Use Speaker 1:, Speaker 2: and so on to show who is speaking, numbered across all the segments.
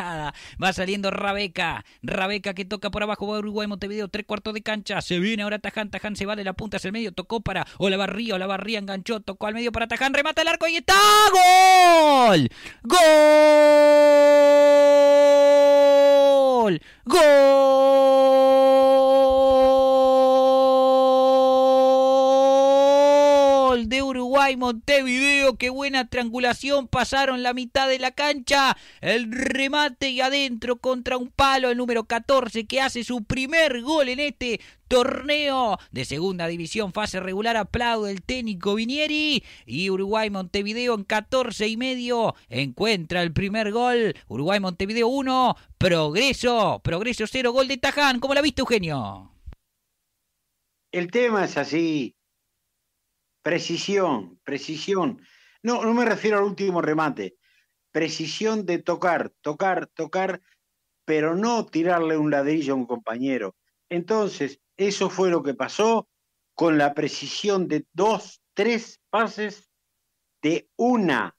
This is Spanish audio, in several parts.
Speaker 1: Va saliendo Rabeca. Rabeca que toca por abajo. Va Uruguay, Montevideo. Tres cuartos de cancha. Se viene ahora Taján. Taján se va de la punta hacia el medio. Tocó para Olavarría. Olavarría enganchó. Tocó al medio para Taján. Remata el arco y está. ¡Gol! ¡Gol! ¡Gol! de Uruguay, Montevideo. Qué buena triangulación. Pasaron la mitad de la cancha. El remate y adentro contra un palo. El número 14 que hace su primer gol en este torneo de segunda división fase regular aplaudo el técnico Vinieri y Uruguay Montevideo en 14 y medio encuentra el primer gol Uruguay Montevideo 1 progreso progreso 0 gol de Taján ¿cómo la viste Eugenio?
Speaker 2: El tema es así Precisión, precisión. No, no me refiero al último remate. Precisión de tocar, tocar, tocar, pero no tirarle un ladrillo a un compañero. Entonces, eso fue lo que pasó con la precisión de dos, tres pases de una,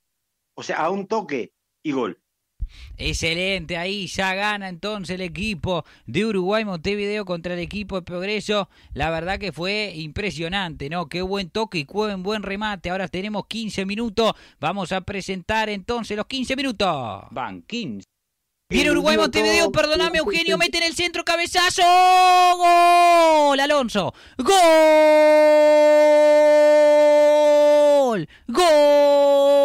Speaker 2: o sea, a un toque y gol.
Speaker 1: Excelente, ahí ya gana entonces el equipo de Uruguay Montevideo contra el equipo de Progreso. La verdad que fue impresionante, ¿no? Qué buen toque y buen, buen remate. Ahora tenemos 15 minutos. Vamos a presentar entonces los 15 minutos. Van 15. Viene Uruguay Montevideo, perdóname Eugenio, mete en el centro cabezazo. Gol, Alonso. Gol. Gol.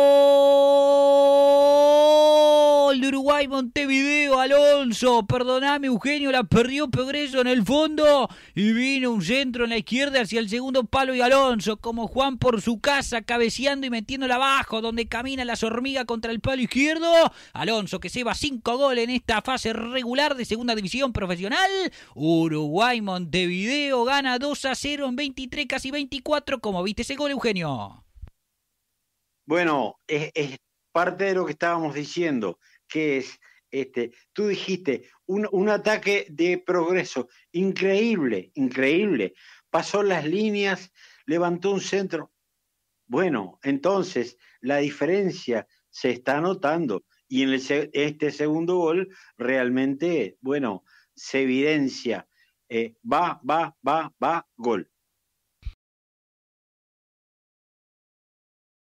Speaker 1: Montevideo, Alonso, perdoname Eugenio, la perdió Progreso en el fondo y vino un centro en la izquierda hacia el segundo palo y Alonso, como Juan por su casa, cabeceando y metiéndola abajo, donde camina las hormigas contra el palo izquierdo. Alonso que se va cinco goles en esta fase regular de segunda división profesional. Uruguay, Montevideo gana 2 a 0 en 23, casi 24. como viste ese gol, Eugenio?
Speaker 2: Bueno, es, es parte de lo que estábamos diciendo que es, este, tú dijiste, un, ataque de progreso increíble, increíble. Pasó las líneas, levantó un centro. Bueno, entonces la diferencia se está notando y en este segundo gol realmente, bueno, se evidencia. Eh, va, va, va, va, gol.